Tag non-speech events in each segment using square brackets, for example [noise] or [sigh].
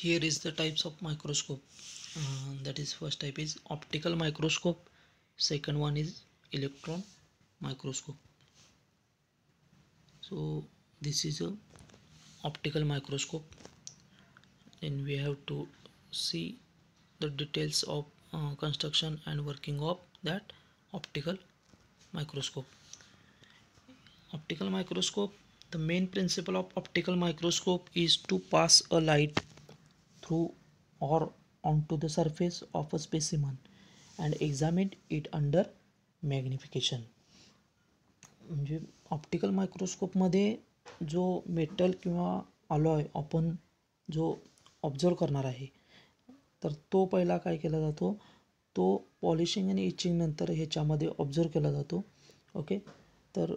here is the types of microscope uh, that is first type is optical microscope second one is electron microscope so this is a optical microscope and we have to see the details of uh, construction and working of that optical microscope optical microscope the main principle of optical microscope is to pass a light through or onto the surface of a specimen and examine it under magnification म्हणजे optical मायक्रोस्कोपमध्ये जो metal किंवा alloy आपण जो observe करणार आहे तर तो पहिला काय केला जातो तो पॉलिशिंग आणि इचिंगनंतर ह्याच्यामध्ये ऑब्झर्व केला जातो ओके तर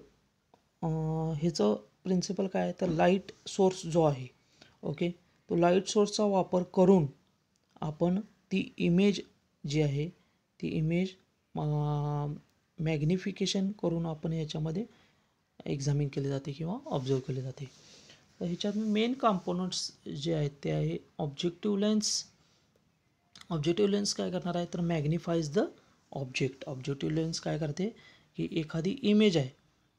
ह्याचं प्रिन्सिपल काय आहे तर लाईट सोर्स जो आहे ओके तो लाईट सोर्सचा वापर करून आपण ती इमेज जी आहे ती इमेज मॅग्निफिकेशन करून आपण याच्यामध्ये एक्झामिन केले जाते किंवा ऑब्झर्व केले जाते तर ह्याच्यात मेन कॉम्पोनंट्स जे आहेत ते आहे ऑब्जेक्टिव्ह लेन्स ऑब्जेक्टिव्ह लेन्स काय करणार आहे तर magnifies the object objective lens काय करते की एखादी इमेज आहे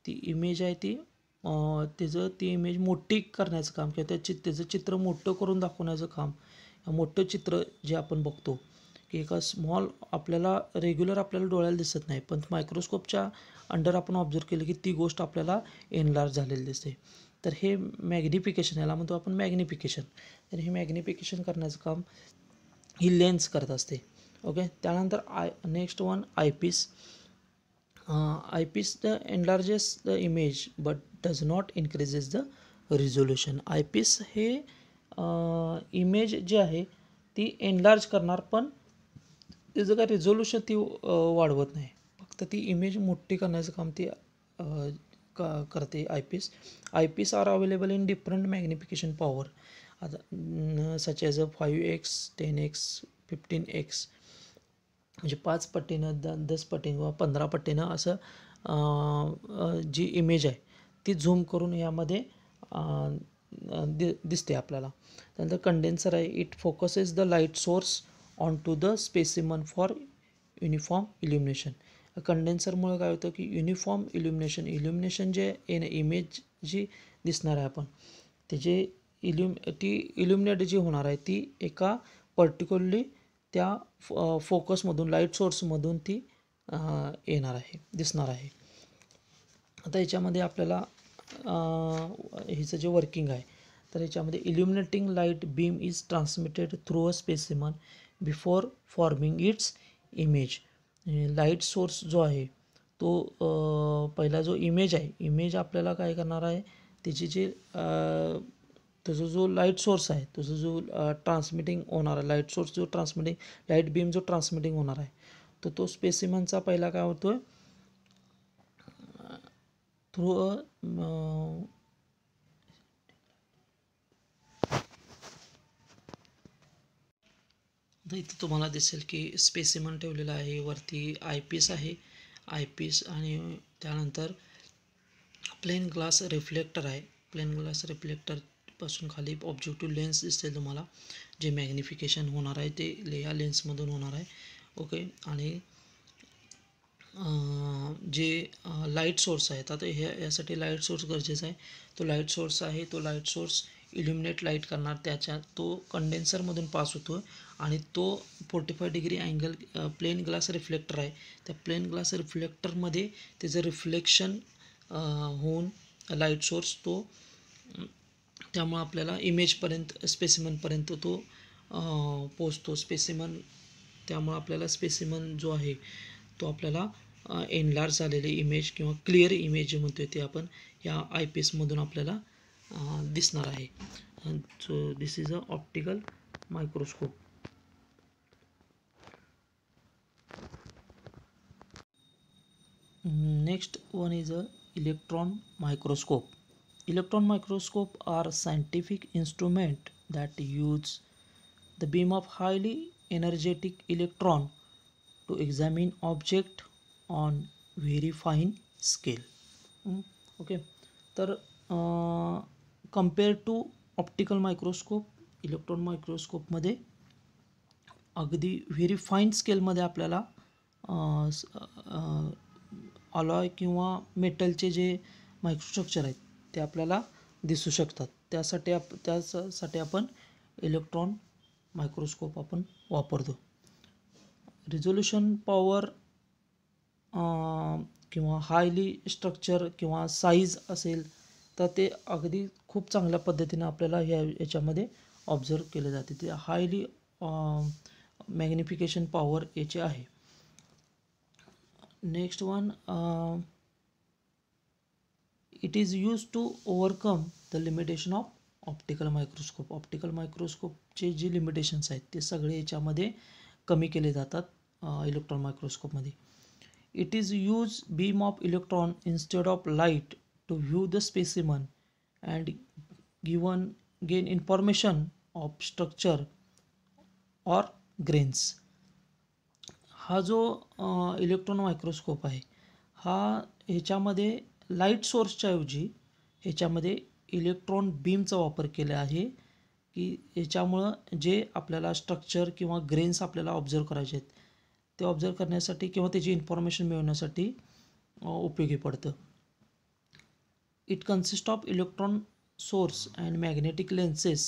ती इमेज आहे ती त्याचं ती इमेज मोठी करण्याचं काम किंवा त्या चि त्याचं चित्र मोठं करून दाखवण्याचं काम मोठं चित्र जे आपण बघतो की एका स्मॉल आपल्याला रेग्युलर आपल्याला डोळ्याला दिसत नाही पण मायक्रोस्कोपच्या अंडर आपण ऑब्झर्व केलं की ती गोष्ट आपल्याला एनलार्ज झालेली दिसते तर हे मॅग्निफिकेशन याला म्हणतो आपण मॅग्निफिकेशन तर हे मॅग्निफिकेशन करण्याचं काम ही लेन्स करत असते ओके त्यानंतर eye next one eyepiece uh, the enlarges the image but but not not the the eyepiece हे इमेज uh, जे जी आहे ती एनलार्ज करणार पण त्याचं काय रिझोल्युशन ती uh, वाढवत नाही फक्त ती इमेज मोठी करण्याचं काम ती uh, का करते eyepiece eyepiece are available in different magnification power आता such as a five X ten X fifteen X म्हणजे पाच पट्टीनं द दस पट्टीनं किंवा पंधरा पट्टीनं असं जी इमेज आहे ती झूम करून यामध्ये दि दिसते आपल्याला त्यानंतर कंडेन्सर आहे it focuses the light source on to the specimen for uniform illumination कंडेन्सरमुळे काय होतं की युनिफॉर्म इल्युमिनेशन इल्युमिनेशन जे इन इमेज जी दिसणार आहे आपण ते जे इल्युम ती इल्युमिनेट जी होणार आहे ती एका पर्टिक्युलरली त्या फोकसमधून लाईट सोर्समधून ती येणार आहे दिसणार आहे आता याच्यामध्ये आपल्याला हिचं जे वर्किंग आहे तर याच्यामध्ये illuminating light beam is transmitted through a specimen before forming its image light source जो आहे तो पहिला जो इमेज आहे इमेज आपल्याला काय करणार आहे त्याची जी तसं जो लाईट सोर्स आहे तसं जो ट्रान्समिटिंग होणार आहे लाईट सोर्स जो ट्रान्समिटिंग लाईट बीम जो ट्रान्समिटिंग होणार आहे तर तो स्पेसिमनचा पहिला काय होतो थ्रू अ इथं तुम्हाला दिसेल की स्पेसिमन ठेवलेला आहे वरती आय पीस आहे आय पीस आणि त्यानंतर प्लेन ग्लास रिफ्लेक्टर आहे प्लेन ग्लास रिफ्लेक्टर पासून खाली ऑब्जेक्टिव्ह लेन्स दिसते तुम्हाला जे मॅग्निफिकेशन होणार आहे ते लेया लेन्समधून होणार आहे ओके आणि जे लाईट सोर्स आहेत आता हे यासाठी लाईट सोर्स गरजेचा आहे तो लाईट सोर्स आहे तो लाईट सोर्स इल्युमिनेट लाईट करणार त्याच्या तो कंडेन्सरमधून पास होतो आणि तो forty five degree angle plane glass reflector आहे त्या प्लेन ग्लास रिफ्लेक्टरमध्ये त्याचं रिफ्लेक्शन होऊन लाईट सोर्स तो त्यामुळं आपल्याला इमेजपर्यंत स्पेसिमनपर्यंत तो पोचतो स्पेसिमन त्यामुळं आपल्याला स्पेसिमन जो आहे तो आपल्याला एनलार्ज झालेले इमेज किंवा क्लिअर इमेज जे म्हणतो ते आपण या आय पी एसमधून आपल्याला दिसणार आहे so this is a optical microscope next one is a electron microscope Electron microscope are scientific instrument that use the beam of highly energetic electron to examine object on very fine scale. Okay, तर to Optical Microscope, Electron Microscope मायक्रोस्कोपमध्ये अगदी very fine स्केलमध्ये आपल्याला alloy किंवा मेटलचे जे microstructure आहेत ते आपल्याला दिसू शकतात त्यासाठी आप त्यासाठी आपण इलेक्ट्रॉन मायक्रोस्कोप आपण वापरतो रिझोल्युशन पॉवर किंवा हायली स्ट्रक्चर किंवा साईज असेल तर ते अगदी खूप चांगल्या पद्धतीने आपल्याला ह्या याच्यामध्ये ऑब्झर्व केले जाते ते हायली मॅग्निफिकेशन पॉवर याचे आहे next one it is use to overcome the limitation of optical microscope optical मायक्रोस्कोपचे जे लिमिटेशन्स आहेत ते सगळे याच्यामध्ये कमी केले जातात इलेक्ट्रॉन मायक्रोस्कोपमध्ये it is use beam of electron instead of light to view the specimen and given gain information of structure or grains हा जो इलेक्ट्रॉन मायक्रोस्कोप आहे हा ह्याच्यामध्ये लाईट सोर्सच्या ऐवजी ह्याच्यामध्ये इलेक्ट्रॉन बीमचा वापर केला आहे की याच्यामुळं जे आपल्याला स्ट्रक्चर किंवा ग्रेन्स आपल्याला ऑब्झर्व करायचे आहेत ते ऑब्झर्व करण्यासाठी किंवा त्याची इन्फॉर्मेशन मिळवण्यासाठी उपयोगी पडतं it consist of electron source and magnetic lenses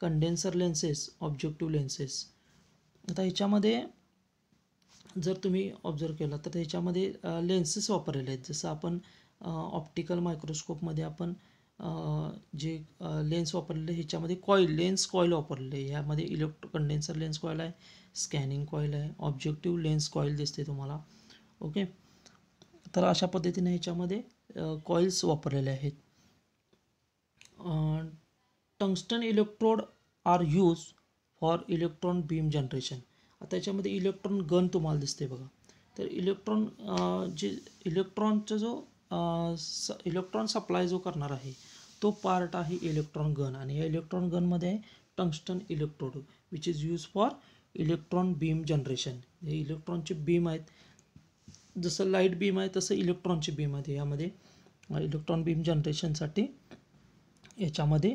condenser lenses objective lenses आता ह्याच्यामध्ये जर तुम्ही ऑब्झर्व केला तर ह्याच्यामध्ये लेन्सेस वापरलेले आहेत जसं आपण ऑप्टिकल मायक्रोस्कोपमध्ये आपण जे लेन्स वापरलेले ह्याच्यामध्ये कॉईल लेन्स कॉईल वापरले ह्यामध्ये इलेक्ट्रो कंडेन्सर लेन्स कॉईल आहे स्कॅनिंग कॉईल आहे ऑब्जेक्टिव्ह लेन्स कॉईल दिसते तुम्हाला ओके तर अशा पद्धतीने ह्याच्यामध्ये कॉईल्स वापरलेले आहेत tungsten electrode are use for electron beam generation आता याच्यामध्ये इलेक्ट्रॉन गन तुम्हाला दिसते बघा तर इलेक्ट्रॉन जे इलेक्ट्रॉनचा जो स इलेक्ट्रॉन सप्लाय जो करणार आहे तो पार्ट आहे इलेक्ट्रॉन गन आणि या इलेक्ट्रॉन गनमध्ये आहे tungsten electrode which is use for electron beam generation हे इलेक्ट्रॉनचे बीम आहेत जसं लाईट बीम आहे तसं इलेक्ट्रॉनचे बीम आहे यामध्ये इलेक्ट्रॉन बीम जनरेशनसाठी याच्यामध्ये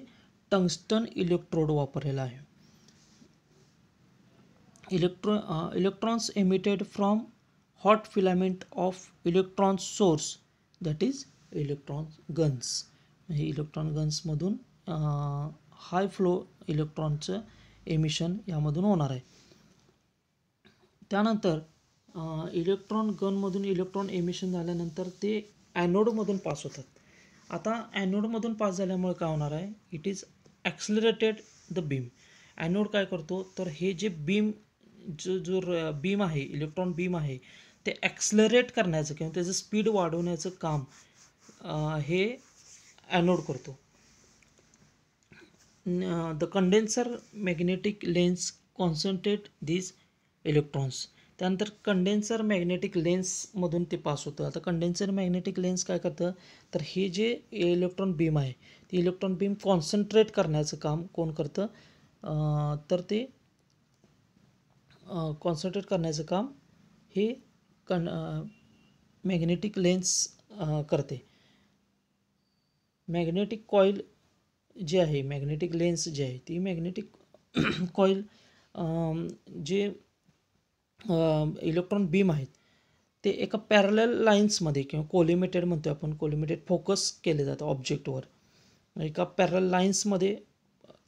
टंगस्टन इलेक्ट्रोड वापरलेला आहे electro electrons emitted from hot filament of electron source that is electron guns हे म्हणजे इलेक्ट्रॉन गन्समधून हाय फ्लो इलेक्ट्रॉनचं एमिशन यामधून होणार आहे त्यानंतर इलेक्ट्रॉन गनमधून इलेक्ट्रॉन एमिशन झाल्यानंतर ते ॲनोडमधून पास होतात आता ॲनोडमधून पास झाल्यामुळे काय होणार आहे it is accelerated the beam anode काय करतो तर हे जे बीम जो जो बीम आहे इलेक्ट्रॉन बीम आहे ते ॲक्सलरेट करण्याचं किंवा त्याचं स्पीड वाढवण्याचं काम हे ॲनोड करतो the condenser magnetic lens concentrate these electrons त्यानंतर कंडेन्सर मॅग्नेटिक लेन्समधून ते पास होतं आता कंडेन्सर मॅग्नेटिक लेन्स काय करतं तर हे जे इलेक्ट्रॉन बीम आहे ते इलेक्ट्रॉन बीम कॉन्सन्ट्रेट करण्याचं काम कोण करतं तर ते कॉन्सन्ट्रेट करण्याचं काम हे कन मॅग्नेटिक लेन्स करते मॅग्नेटिक कॉईल जे आहे मॅग्नेटिक लेन्स जी आहे ती मॅग्नेटिक कॉईल [clears throat] जे इलेक्ट्रॉन बीम आहेत ते एका पॅरल लाईन्समध्ये किंवा कोलिमेटेड म्हणतो आपण कोलिमेटेड फोकस केले जातं ऑब्जेक्टवर एका पॅरल लाईन्समध्ये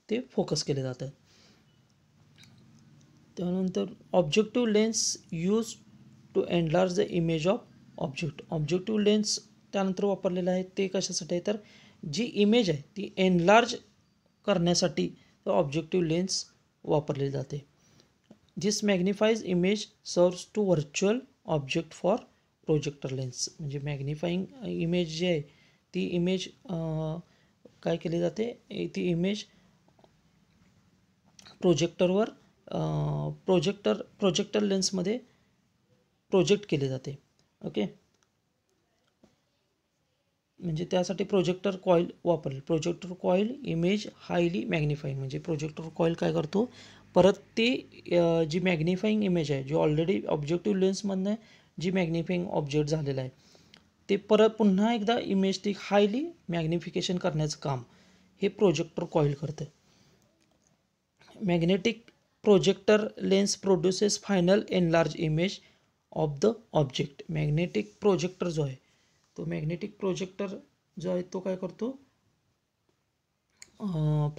ते फोकस केले जातं त्यानंतर objective lens use to enlarge the image of object objective lens त्यानंतर वापरलेलं आहे ते कशासाठी आहे तर जी इमेज आहे ती एनलार्ज करण्यासाठी ऑब्जेक्टिव्ह लेन्स वापरले जाते this magnifies image serves to virtual object for projector lens म्हणजे मॅग्निफाईंग इमेज जी आहे ती इमेज काय केली जाते ती इमेज प्रोजेक्टरवर प्रोजेक्टर प्रोजेक्टर लेन्समध्ये प्रोजेक्ट केले जाते ओके म्हणजे त्यासाठी प्रोजेक्टर कॉईल वापरेल projector coil image highly magnifying म्हणजे प्रोजेक्टर कॉईल काय करतो परत ती जी मॅग्निफाईंग इमेज आहे जी ऑलरेडी ऑब्जेक्टिव्ह लेन्समधनं जी मॅग्निफाईंग ऑब्जेक्ट झालेला आहे ते परत पुन्हा एकदा इमेज ती हायली मॅग्निफिकेशन करण्याचं काम हे प्रोजेक्टर कॉईल करते magnetic projector lens produces final enlarge image of the object magnetic projector जो है तो मैग्नेटिक प्रोजेक्टर जो है तो क्या करते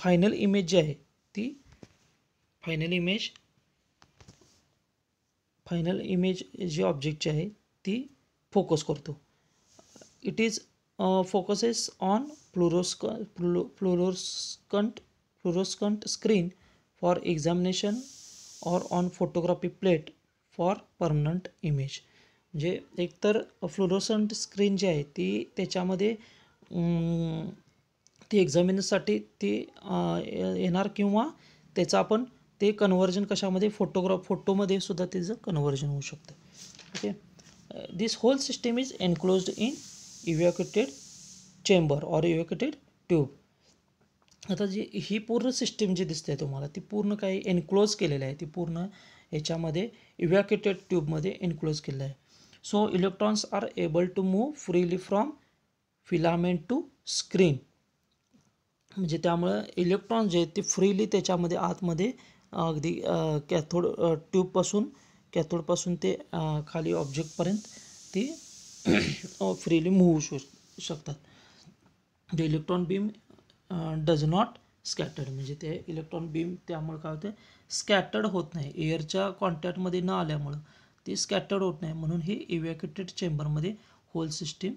फाइनल इमेज जी है ती फाइनल इमेज फाइनल इमेज जी ऑब्जेक्ट जी है ती फोकस करते इट इज फोकसेस ऑन फ्लोरोस्क fluorescent fluorescent screen for examination और on photography plate for permanent image म्हणजे एकतर फ्लोरोसंट स्क्रीन जी आहे ती त्याच्यामध्ये ती एक्झामिनसाठी ती येणार किंवा त्याचं आपण ते कन्वर्जन कशामध्ये फोटोग्राफ फोटोमध्ये सुद्धा त्याचं कन्वर्जन होऊ शकतं okay this whole system is enclosed in evacuated chamber or evacuated tube आता जी ही पूर्ण सिस्टीम जी दिसते तुम्हाला ती पूर्ण काही एनक्लोज केलेली आहे ती पूर्ण याच्यामध्ये इव्हॅक्युटेड ट्यूबमध्ये इन्क्लोज केलं आहे so electrons are able to move freely from filament to screen म्हणजे त्यामुळं इलेक्ट्रॉन्स जे आहेत ते फ्रीली त्याच्यामध्ये आतमध्ये अगदी कॅथोड ट्यूबपासून कॅथोडपासून ते खाली ऑब्जेक्टपर्यंत ते फ्रीली [clears throat] मूव्ह शकतात the electron beam does not scattered म्हणजे ते इलेक्ट्रॉन बीम त्यामुळे काय होते स्कॅटर्ड होत नाही एअरच्या कॉन्टॅक्टमध्ये न आल्यामुळं ते स्कॅटर्ड होत नाही म्हणून हे इव्हॅक्युटेड चेंबरमध्ये होल सिस्टीम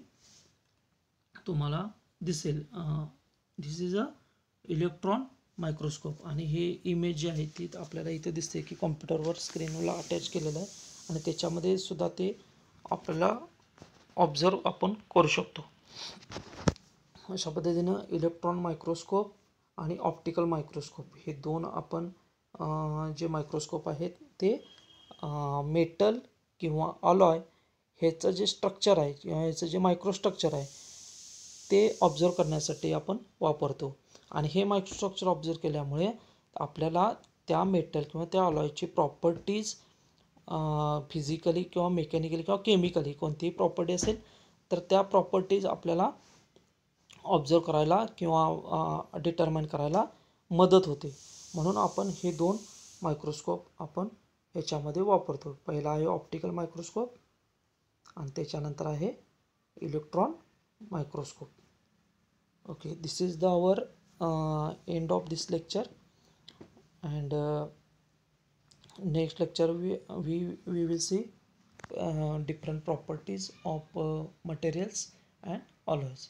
तुम्हाला दिसेल this is a electron microscope आणि हे इमेज जी आहे ती आपल्याला इथे दिसते की कॉम्प्युटरवर स्क्रीनला अटॅच केलेलं आहे आणि त्याच्यामध्ये सुद्धा ते आपल्याला ऑब्झर्व आपण करू शकतो अशा पद्धतीनं इलेक्ट्रॉन मायक्रोस्कोप आणि ऑप्टिकल मायक्रोस्कोप हे दोन आपण जे मायक्रोस्कोप आहेत ते मेटल किंवा अलॉय ह्याचं जे स्ट्रक्चर आहे किंवा ह्याचं जे मायक्रोस्ट्रक्चर आहे ते ऑब्झर्व करण्यासाठी आपण वापरतो आणि हे मायक्रोस्ट्रक्चर ऑब्झर्व केल्यामुळे आपल्याला त्या मेटल किंवा त्या अलॉयची प्रॉपर्टीज फिजिकली किंवा मेकॅनिकली किंवा केमिकली कोणतीही प्रॉपर्टी असेल तर त्या प्रॉपर्टीज आपल्याला ऑब्झर्व करायला किंवा डिटर्माइन करायला मदत होते म्हणून आपण हे दोन मायक्रोस्कोप आपण याच्यामध्ये वापरतो पहिला आहे ऑप्टिकल मायक्रोस्कोप आणि त्याच्यानंतर आहे electron microscope okay this is the our end of this lecture and next lecture we we we will see different properties of materials and ऑलर्स